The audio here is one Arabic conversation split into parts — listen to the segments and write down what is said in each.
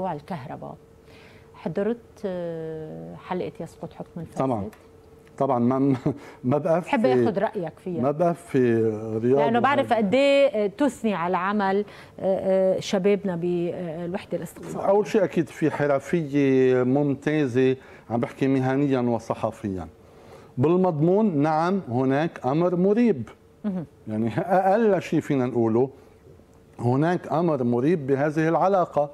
موضوع الكهرباء حضرت آه، حلقه يسقط حكم الفساد طبعا طبعا ما ما بقى بحب اخذ رايك فيها ما بقى في رياض لانه بعرف قد ايه آه، تثني على عمل آه، شبابنا بالوحده الاستقصائيه اول شيء اكيد في حرفيه ممتازه عم بحكي مهنيا وصحفيا بالمضمون نعم هناك امر مريب يعني اقل شيء فينا نقوله هناك امر مريب بهذه العلاقه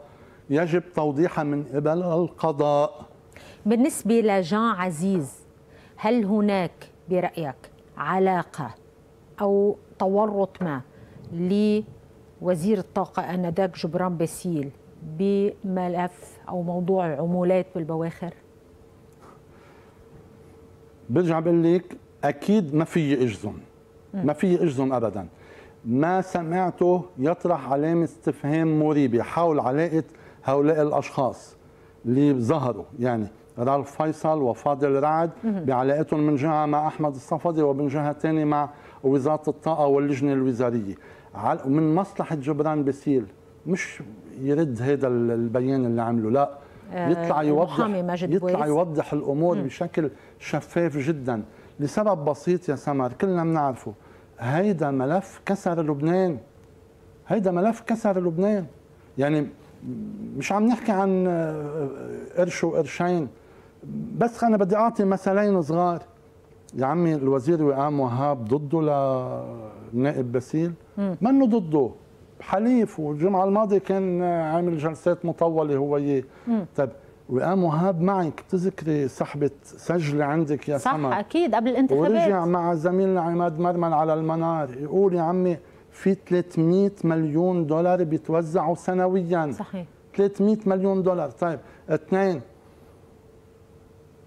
يجب توضيحها من قبل القضاء بالنسبة لجان عزيز هل هناك برأيك علاقة أو تورط ما لوزير الطاقة آنذاك جبران باسيل بملف أو موضوع العمولات بالبواخر؟ برجع بقول لك أكيد ما في أجزم ما في أجزم أبداً ما سمعته يطرح علامة استفهام مريبة حول علاقة هؤلاء الاشخاص اللي ظهروا يعني رالف فيصل وفاضل رعد بعلاقتهم من جهه مع احمد الصفدي ومن جهه ثانيه مع وزاره الطاقه واللجنه الوزاريه من مصلحه جبران بسيل مش يرد هذا البيان اللي عمله لا آه، يطلع يوضح يطلع يوضح الامور بشكل شفاف جدا لسبب بسيط يا سمر كلنا بنعرفه هيدا ملف كسر لبنان هيدا ملف كسر لبنان يعني مش عم نحكي عن آه، آه، قرش وقرشين بس انا بدي اعطي مثلين صغار يا عمي الوزير وئام وهاب ضده للنائب باسيل منه ضده حليف والجمعه الماضيه كان عامل جلسات مطوله هو اياه طيب وقام وهاب معك بتذكري سحبه سجل عندك يا سمر صح أكيد قبل الانتخابات ورجع مع زميلنا عماد مرمل على المنار يقول يا عمي في 300 مليون دولار بيتوزعوا سنويا صحيح 300 مليون دولار طيب اثنين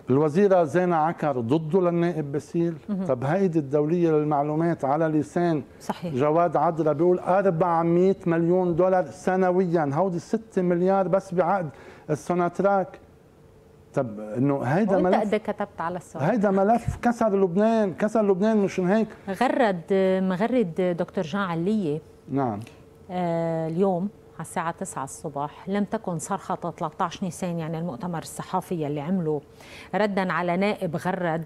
الوزيرة زينة عكر ضده للنائب بسيل طب هيدي الدولية للمعلومات على لسان صحيح. جواد عدرا بيقول 400 مليون دولار سنويا هودي 6 مليار بس بعقد السوناتراك طب انه هيدا ملف انت كتبت على السؤال هيدا ملف كسر لبنان كسر لبنان مشان هيك غرد مغرد دكتور جان علية نعم آه اليوم على الساعة 9 الصباح لم تكن صرخة 13 نيسان يعني المؤتمر الصحفي اللي عمله ردا على نائب غرد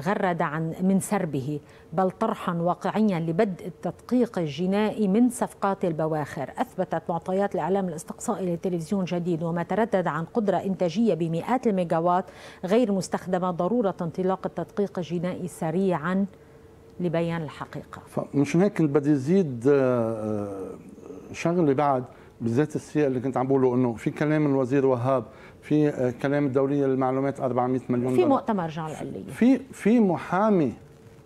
غرد عن من سربه بل طرحا واقعيا لبدء التدقيق الجنائي من صفقات البواخر أثبتت معطيات الإعلام الاستقصائي للتلفزيون جديد وما تردد عن قدرة إنتاجية بمئات الميجاوات غير مستخدمة ضرورة انطلاق التدقيق الجنائي سريعا لبيان الحقيقة فمش هيك بدي زيد آه، آه، شغلة بعد بالذات السياق اللي كنت عم بقوله انه في كلام الوزير وهاب في آه، كلام الدوليه للمعلومات 400 مليون في مؤتمر جان القلي في في محامي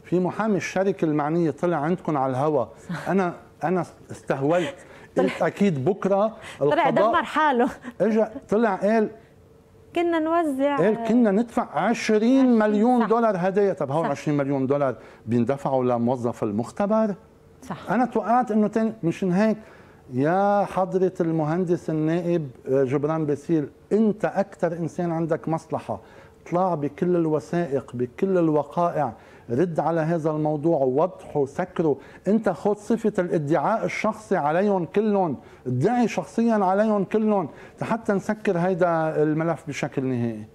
في محامي الشركه المعنيه طلع عندكم على الهواء انا انا استهولت قلت اكيد بكره طلع دمر حاله اجى طلع قال كنا نوزع قال كنا ندفع 20 مليون صح. دولار هدايا طب هول 20 مليون دولار بيندفعوا لموظف المختبر صح انا توقعت انه مشان هيك يا حضرة المهندس النائب آه، جبران باسيل أنت أكثر إنسان عندك مصلحة اطلع بكل الوثائق بكل الوقائع رد على هذا الموضوع وضحه سكره انت خذ صفة الادعاء الشخصي عليهم كلهم ادعي شخصيا عليهم كلهم حتى نسكر هيدا الملف بشكل نهائي